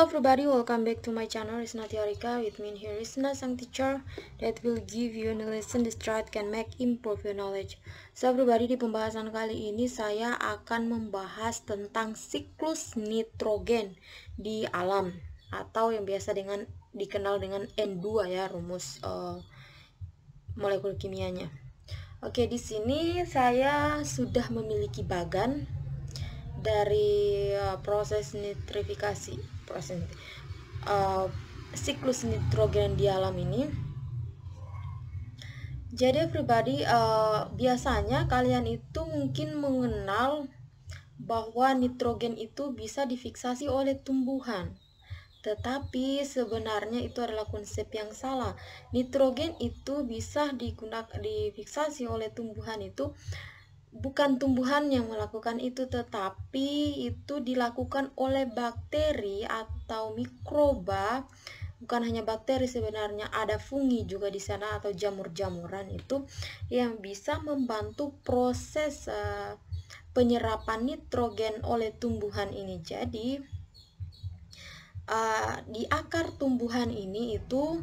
Hello everybody, welcome back to my channel Risna Theorika with me here Risna Sang Teacher that will give you a lesson that tribe can make improve your knowledge So everybody di pembahasan kali ini saya akan membahas tentang siklus nitrogen di alam Atau yang biasa dengan dikenal dengan N2 ya rumus uh, molekul kimianya Oke di sini saya sudah memiliki bagan dari uh, proses nitrifikasi proses uh, siklus nitrogen di alam ini jadi ya, pribadi uh, biasanya kalian itu mungkin mengenal bahwa nitrogen itu bisa difiksasi oleh tumbuhan tetapi sebenarnya itu adalah konsep yang salah. Nitrogen itu bisa digunakan difiksasi oleh tumbuhan itu bukan tumbuhan yang melakukan itu, tetapi itu dilakukan oleh bakteri atau mikroba. Bukan hanya bakteri sebenarnya, ada fungi juga di sana atau jamur-jamuran itu yang bisa membantu proses uh, penyerapan nitrogen oleh tumbuhan ini. Jadi uh, di akar tumbuhan ini itu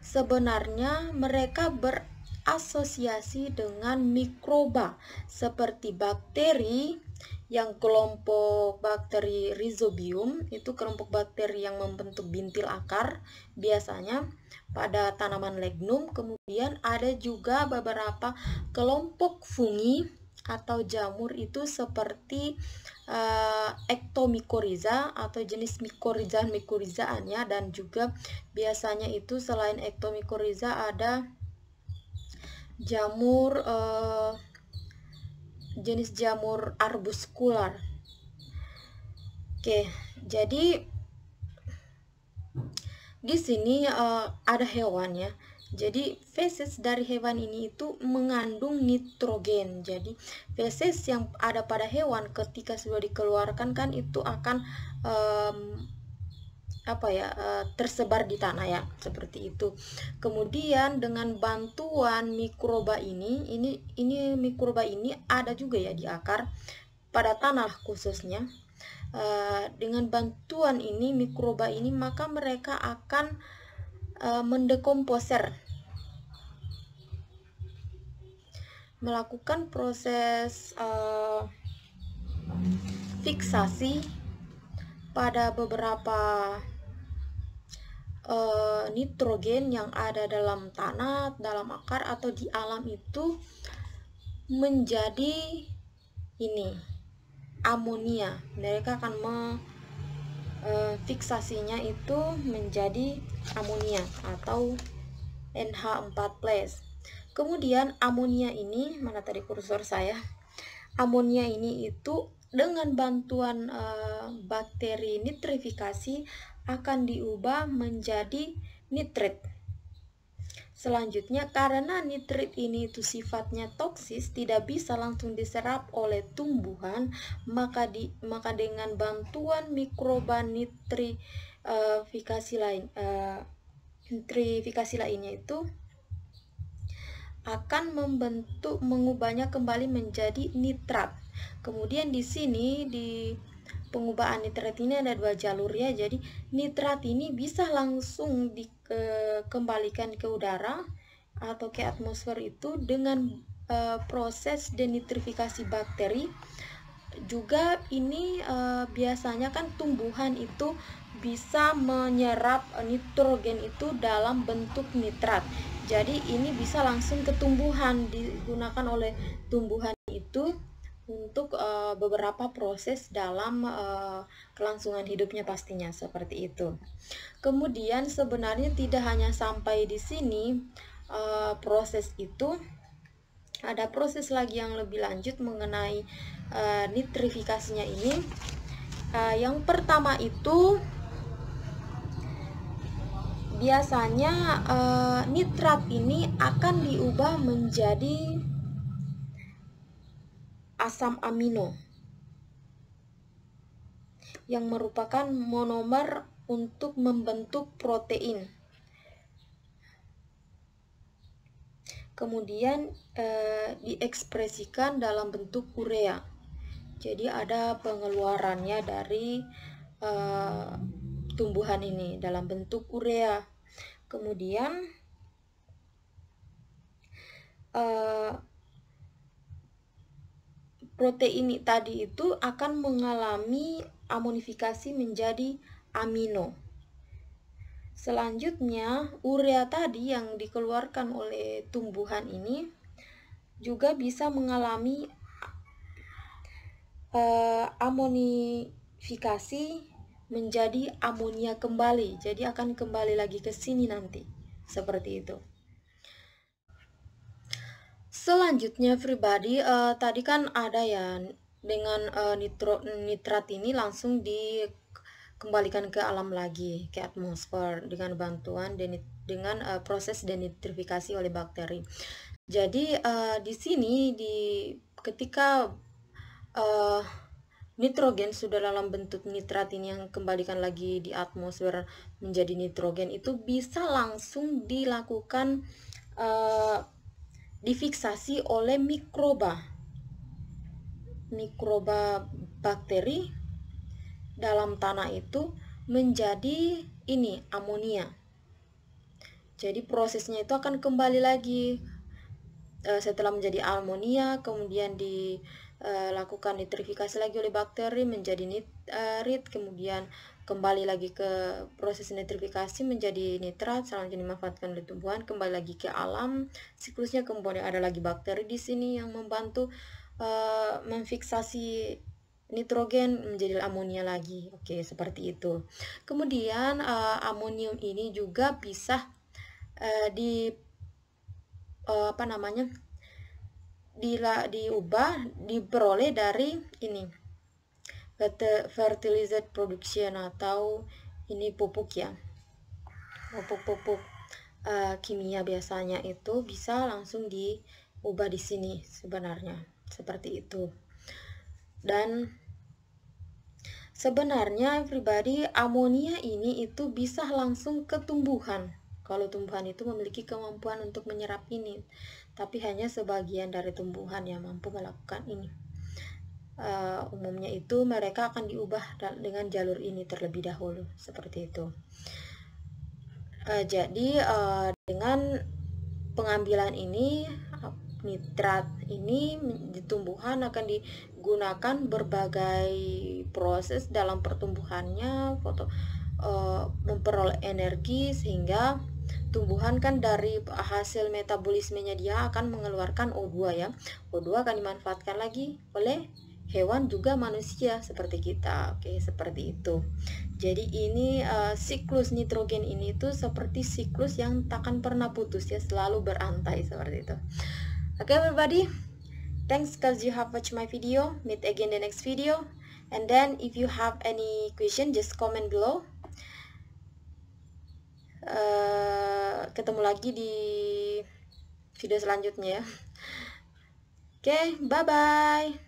sebenarnya mereka ber asosiasi dengan mikroba seperti bakteri yang kelompok bakteri rhizobium itu kelompok bakteri yang membentuk bintil akar biasanya pada tanaman legnum kemudian ada juga beberapa kelompok fungi atau jamur itu seperti uh, eh, ektomikoriza atau jenis mikoriza mikorizaannya dan juga biasanya itu selain ektomikoriza ada jamur eh, jenis jamur arbuskular. Oke, jadi di sini eh, ada hewan ya. Jadi feses dari hewan ini itu mengandung nitrogen. Jadi feses yang ada pada hewan ketika sudah dikeluarkan kan itu akan um, apa ya eh, tersebar di tanah ya seperti itu kemudian dengan bantuan mikroba ini ini ini mikroba ini ada juga ya di akar pada tanah khususnya eh, dengan bantuan ini mikroba ini maka mereka akan eh, mendekomposer melakukan proses fiksasi pada beberapa uh, nitrogen yang ada dalam tanah, dalam akar atau di alam itu menjadi ini amonia. Mereka akan me, uh, fiksasinya itu menjadi amonia atau NH4+. Kemudian amonia ini mana tadi kursor saya? Amonia ini itu dengan bantuan e, bakteri nitrifikasi akan diubah menjadi nitrit. Selanjutnya, karena nitrit ini itu sifatnya toksis, tidak bisa langsung diserap oleh tumbuhan, maka di maka dengan bantuan mikroba nitrifikasi lain uh, nitrifikasi lainnya itu akan membentuk mengubahnya kembali menjadi nitrat. Kemudian di sini di pengubahan nitrat ini ada dua jalur ya jadi nitrat ini bisa langsung dikembalikan ke udara atau ke atmosfer itu dengan e, proses denitrifikasi bakteri juga ini e, biasanya kan tumbuhan itu bisa menyerap nitrogen itu dalam bentuk nitrat jadi ini bisa langsung ke tumbuhan digunakan oleh tumbuhan itu untuk uh, beberapa proses dalam uh, kelangsungan hidupnya pastinya seperti itu. Kemudian sebenarnya tidak hanya sampai di sini uh, proses itu ada proses lagi yang lebih lanjut mengenai uh, nitrifikasinya ini. Uh, yang pertama itu biasanya uh, nitrat ini akan diubah menjadi asam amino yang merupakan monomer untuk membentuk protein. Kemudian eh, diekspresikan dalam bentuk urea. Jadi ada pengeluarannya dari eh, tumbuhan ini dalam bentuk urea. Kemudian eh, protein tadi itu akan mengalami amonifikasi menjadi amino. Selanjutnya, urea tadi yang dikeluarkan oleh tumbuhan ini juga bisa mengalami uh, amonifikasi menjadi amonia kembali. Jadi akan kembali lagi ke sini nanti. Seperti itu. Selanjutnya pribadi uh, tadi kan ada ya dengan uh, nitro nitrat ini langsung dikembalikan ke alam lagi ke atmosfer dengan bantuan denit dengan uh, proses denitrifikasi oleh bakteri. Jadi uh, di sini di ketika uh, nitrogen sudah dalam bentuk nitrat ini yang kembalikan lagi di atmosfer menjadi nitrogen itu bisa langsung dilakukan uh, difiksasi oleh mikroba mikroba bakteri dalam tanah itu menjadi ini amonia jadi prosesnya itu akan kembali lagi e, setelah menjadi amonia kemudian dilakukan e, nitrifikasi lagi oleh bakteri menjadi nitrit kemudian kembali lagi ke proses nitrifikasi menjadi nitrat, selanjutnya dimanfaatkan oleh tumbuhan, kembali lagi ke alam, siklusnya kemudian ada lagi bakteri di sini yang membantu uh, memfiksasi nitrogen menjadi amonia lagi. Oke, seperti itu. Kemudian uh, amonium ini juga bisa uh, di uh, apa namanya? diubah, diperoleh dari ini kata fertilizer production atau ini pupuk ya pupuk-pupuk uh, kimia biasanya itu bisa langsung diubah di sini sebenarnya seperti itu dan sebenarnya everybody amonia ini itu bisa langsung ke tumbuhan kalau tumbuhan itu memiliki kemampuan untuk menyerap ini tapi hanya sebagian dari tumbuhan yang mampu melakukan ini uh, umumnya itu mereka akan diubah dengan jalur ini terlebih dahulu seperti itu. Uh, jadi uh, dengan pengambilan ini nitrat ini tumbuhan akan digunakan berbagai proses dalam pertumbuhannya foto uh, memperoleh energi sehingga tumbuhan kan dari hasil metabolismenya dia akan mengeluarkan O2 ya. O2 akan dimanfaatkan lagi oleh hewan juga manusia seperti kita oke seperti itu jadi ini uh, siklus nitrogen ini tuh seperti siklus yang takkan pernah putus ya selalu berantai seperti itu oke okay, everybody thanks cause you have watched my video meet again the next video and then if you have any question just comment below uh, ketemu lagi di video selanjutnya ya Oke, okay, bye-bye.